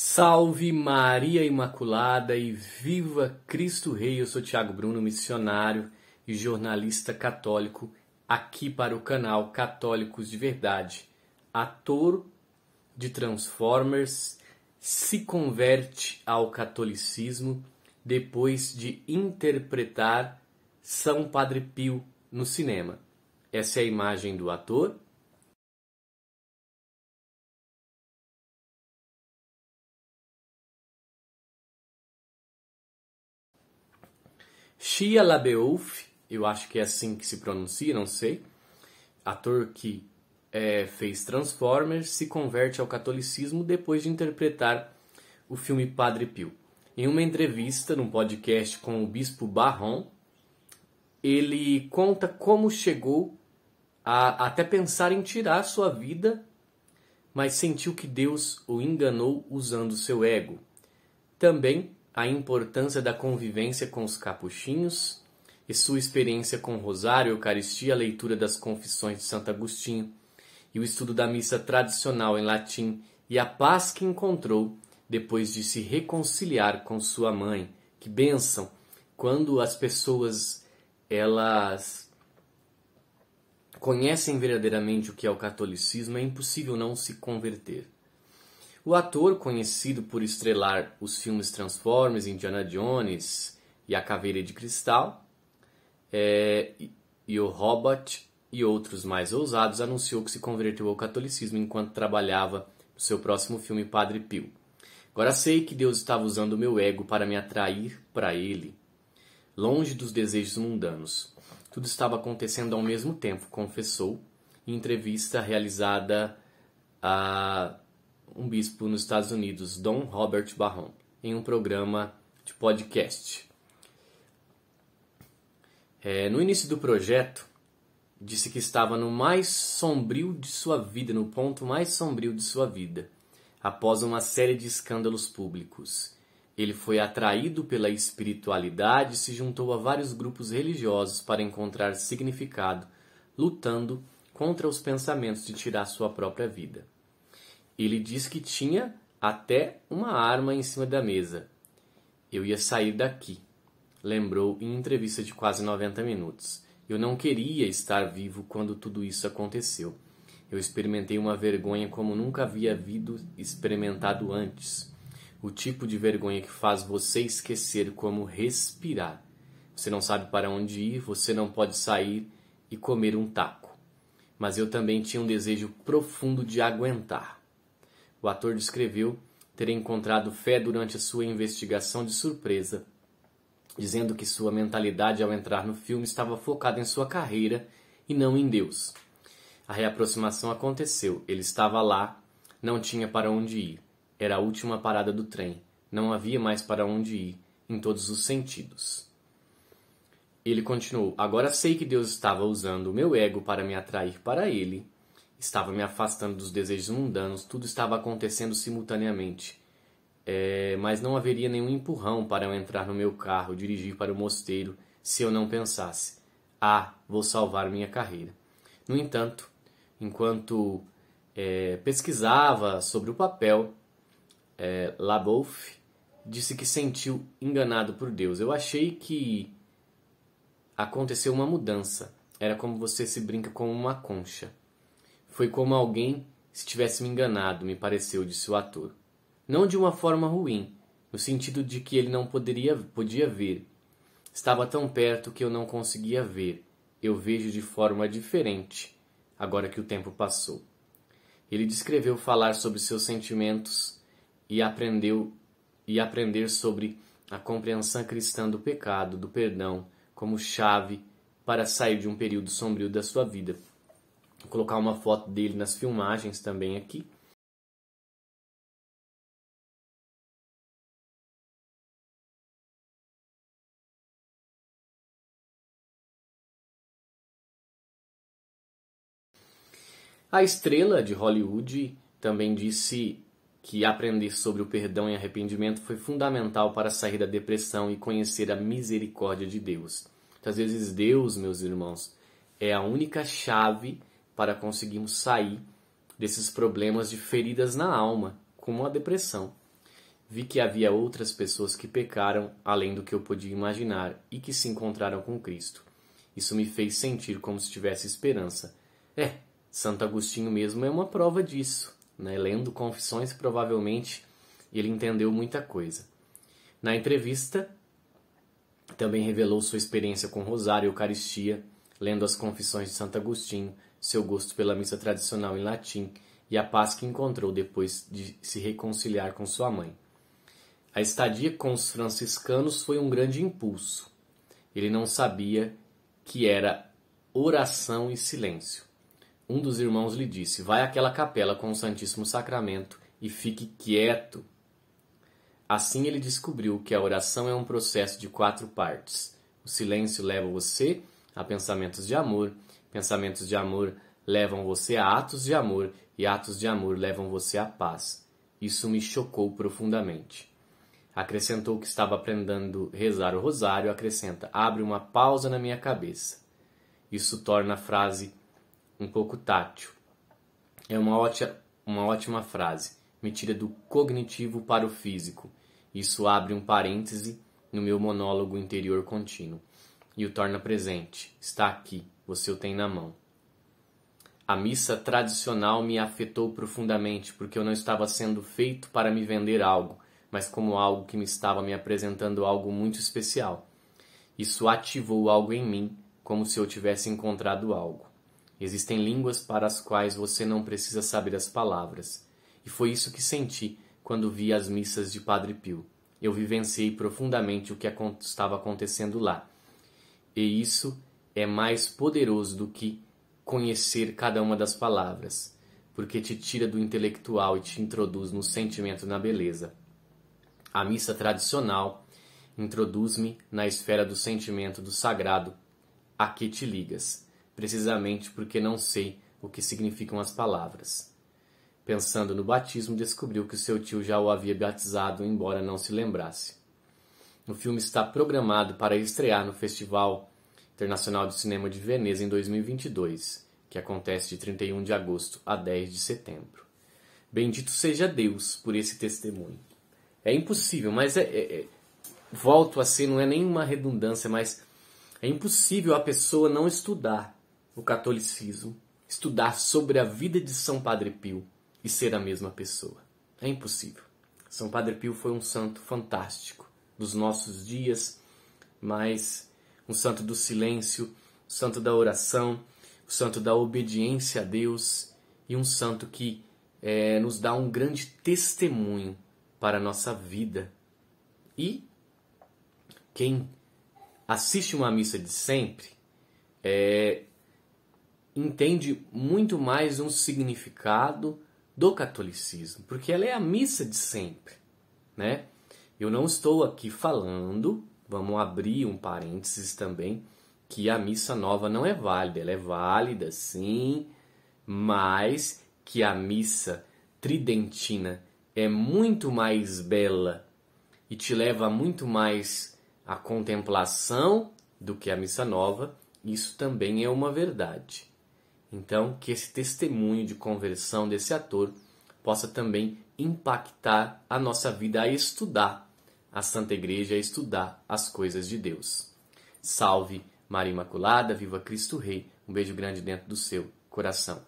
Salve Maria Imaculada e viva Cristo Rei! Eu sou Tiago Bruno, missionário e jornalista católico, aqui para o canal Católicos de Verdade. Ator de Transformers se converte ao catolicismo depois de interpretar São Padre Pio no cinema. Essa é a imagem do ator Shia LaBeouf, eu acho que é assim que se pronuncia, não sei, ator que é, fez Transformers, se converte ao catolicismo depois de interpretar o filme Padre Pio. Em uma entrevista num podcast com o bispo Barron, ele conta como chegou a até pensar em tirar sua vida, mas sentiu que Deus o enganou usando seu ego. Também a importância da convivência com os capuchinhos e sua experiência com o Rosário, a Eucaristia, a leitura das Confissões de Santo Agostinho e o estudo da missa tradicional em latim e a paz que encontrou depois de se reconciliar com sua mãe. Que bênção! Quando as pessoas elas conhecem verdadeiramente o que é o catolicismo, é impossível não se converter. O ator, conhecido por estrelar os filmes Transformers, Indiana Jones e A Caveira de Cristal, é, e o Robot e outros mais ousados, anunciou que se converteu ao catolicismo enquanto trabalhava no seu próximo filme Padre Pio. Agora sei que Deus estava usando o meu ego para me atrair para Ele, longe dos desejos mundanos. Tudo estava acontecendo ao mesmo tempo, confessou, em entrevista realizada a um bispo nos Estados Unidos, Dom Robert Barron, em um programa de podcast. É, no início do projeto, disse que estava no mais sombrio de sua vida, no ponto mais sombrio de sua vida, após uma série de escândalos públicos. Ele foi atraído pela espiritualidade e se juntou a vários grupos religiosos para encontrar significado, lutando contra os pensamentos de tirar sua própria vida. Ele disse que tinha até uma arma em cima da mesa. Eu ia sair daqui, lembrou em entrevista de quase 90 minutos. Eu não queria estar vivo quando tudo isso aconteceu. Eu experimentei uma vergonha como nunca havia havido experimentado antes. O tipo de vergonha que faz você esquecer como respirar. Você não sabe para onde ir, você não pode sair e comer um taco. Mas eu também tinha um desejo profundo de aguentar. O ator descreveu ter encontrado fé durante a sua investigação de surpresa, dizendo que sua mentalidade ao entrar no filme estava focada em sua carreira e não em Deus. A reaproximação aconteceu. Ele estava lá, não tinha para onde ir. Era a última parada do trem. Não havia mais para onde ir, em todos os sentidos. Ele continuou: Agora sei que Deus estava usando o meu ego para me atrair para ele Estava me afastando dos desejos mundanos, tudo estava acontecendo simultaneamente. É, mas não haveria nenhum empurrão para eu entrar no meu carro dirigir para o mosteiro se eu não pensasse: ah, vou salvar minha carreira. No entanto, enquanto é, pesquisava sobre o papel, é, Labouf disse que sentiu enganado por Deus. Eu achei que aconteceu uma mudança. Era como você se brinca com uma concha. Foi como alguém se tivesse me enganado, me pareceu, disse o ator. Não de uma forma ruim, no sentido de que ele não poderia, podia ver. Estava tão perto que eu não conseguia ver. Eu vejo de forma diferente, agora que o tempo passou. Ele descreveu falar sobre seus sentimentos e aprendeu e aprender sobre a compreensão cristã do pecado, do perdão, como chave para sair de um período sombrio da sua vida. Vou colocar uma foto dele nas filmagens também aqui. A estrela de Hollywood também disse que aprender sobre o perdão e arrependimento foi fundamental para sair da depressão e conhecer a misericórdia de Deus. às vezes Deus, meus irmãos, é a única chave para conseguirmos sair desses problemas de feridas na alma, como a depressão. Vi que havia outras pessoas que pecaram além do que eu podia imaginar e que se encontraram com Cristo. Isso me fez sentir como se tivesse esperança. É, Santo Agostinho mesmo é uma prova disso. Né? Lendo Confissões, provavelmente ele entendeu muita coisa. Na entrevista, também revelou sua experiência com Rosário e Eucaristia, lendo as Confissões de Santo Agostinho, seu gosto pela missa tradicional em latim e a paz que encontrou depois de se reconciliar com sua mãe. A estadia com os franciscanos foi um grande impulso. Ele não sabia que era oração e silêncio. Um dos irmãos lhe disse: Vai àquela capela com o Santíssimo Sacramento e fique quieto. Assim ele descobriu que a oração é um processo de quatro partes. O silêncio leva você a pensamentos de amor, Pensamentos de amor levam você a atos de amor e atos de amor levam você à paz. Isso me chocou profundamente. Acrescentou que estava aprendendo a rezar o rosário, acrescenta: abre uma pausa na minha cabeça. Isso torna a frase um pouco tátil. É uma ótima, uma ótima frase. Me tira do cognitivo para o físico. Isso abre um parêntese no meu monólogo interior contínuo e o torna presente. Está aqui, você o tem na mão. A missa tradicional me afetou profundamente, porque eu não estava sendo feito para me vender algo, mas como algo que me estava me apresentando algo muito especial. Isso ativou algo em mim, como se eu tivesse encontrado algo. Existem línguas para as quais você não precisa saber as palavras. E foi isso que senti quando vi as missas de Padre Pio. Eu vivenciei profundamente o que estava acontecendo lá. E isso é mais poderoso do que conhecer cada uma das palavras, porque te tira do intelectual e te introduz no sentimento na beleza. A missa tradicional introduz-me na esfera do sentimento do sagrado a que te ligas, precisamente porque não sei o que significam as palavras. Pensando no batismo, descobriu que seu tio já o havia batizado, embora não se lembrasse. O filme está programado para estrear no Festival Internacional de Cinema de Veneza em 2022, que acontece de 31 de agosto a 10 de setembro. Bendito seja Deus por esse testemunho. É impossível, mas é, é, é volto a ser, não é nenhuma redundância, mas é impossível a pessoa não estudar o catolicismo, estudar sobre a vida de São Padre Pio e ser a mesma pessoa. É impossível. São Padre Pio foi um santo fantástico dos nossos dias, mas um santo do silêncio, um santo da oração, um santo da obediência a Deus e um santo que é, nos dá um grande testemunho para a nossa vida. E quem assiste uma missa de sempre é, entende muito mais um significado do catolicismo, porque ela é a missa de sempre, né? Eu não estou aqui falando vamos abrir um parênteses também que a missa nova não é válida, ela é válida sim, mas que a missa tridentina é muito mais bela e te leva muito mais à contemplação do que a missa nova, isso também é uma verdade. Então, que esse testemunho de conversão desse ator possa também impactar a nossa vida a estudar a Santa Igreja a estudar as coisas de Deus. Salve Maria Imaculada, viva Cristo Rei. Um beijo grande dentro do seu coração.